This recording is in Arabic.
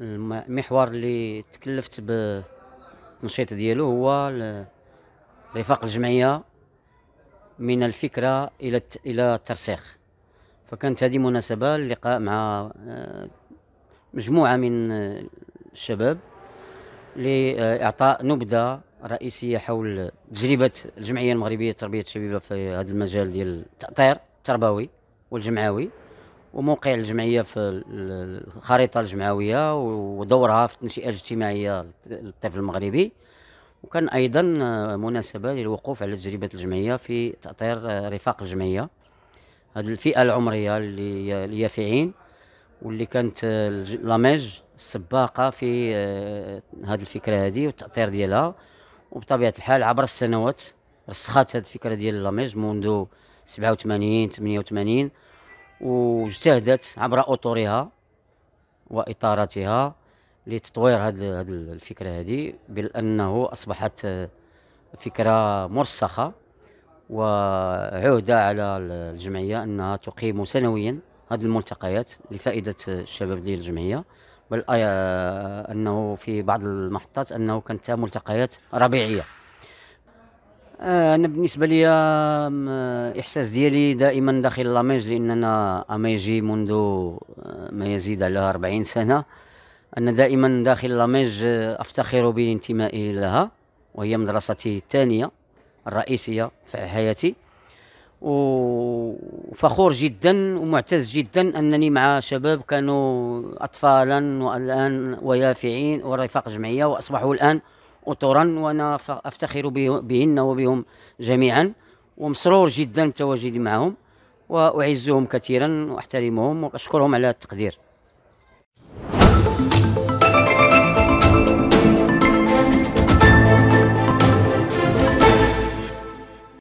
المحور اللي تكلفت بالتنشيط ديالو هو رفاق الجمعيه من الفكره الى الى الترسيخ فكانت هذه مناسبه اللقاء مع آه، مجموعه من آه، الشباب لاعطاء نبذه رئيسيه حول تجربه الجمعيه المغربيه لتربيه الشبيبه في هذا المجال ديال التاطير التربوي والجمعوي وموقع الجمعيه في الخريطه الجمعويه ودورها في التنشئه الاجتماعيه للطفل المغربي وكان ايضا مناسبه للوقوف على تجربه الجمعيه في تاطير رفاق الجمعيه هذه الفئه العمريه اللي واللي كانت لاميج السباقه في آه، هذه الفكره هذه والتاطير ديالها وبطبيعه الحال عبر السنوات رسخت هذه الفكره ديال لاميج منذ 87 88 واجتهدت عبر اطرها واطارتها لتطوير هذه الفكره هذه بانه اصبحت فكره مرسخه وعهده على الجمعيه انها تقيم سنويا هذه الملتقيات لفائده الشباب ديال الجمعيه بل آه، انه في بعض المحطات انه كانت ملتقيات ربيعيه آه، انا بالنسبه لي الاحساس ديالي دائما داخل لاميج لاننا اميجي منذ آه، ما يزيد على 40 سنه انا دائما داخل لاميج آه، افتخر بانتمائي لها وهي مدرستي الثانيه الرئيسيه في حياتي وفخور جدا ومعتز جدا انني مع شباب كانوا اطفالا والان ويافعين ورفاق جمعيه واصبحوا الان أطرا وأنا أفتخر بهن وبهم جميعا ومسرور جدا بتواجدي معهم وأعزهم كثيرا وأحترمهم وأشكرهم على التقدير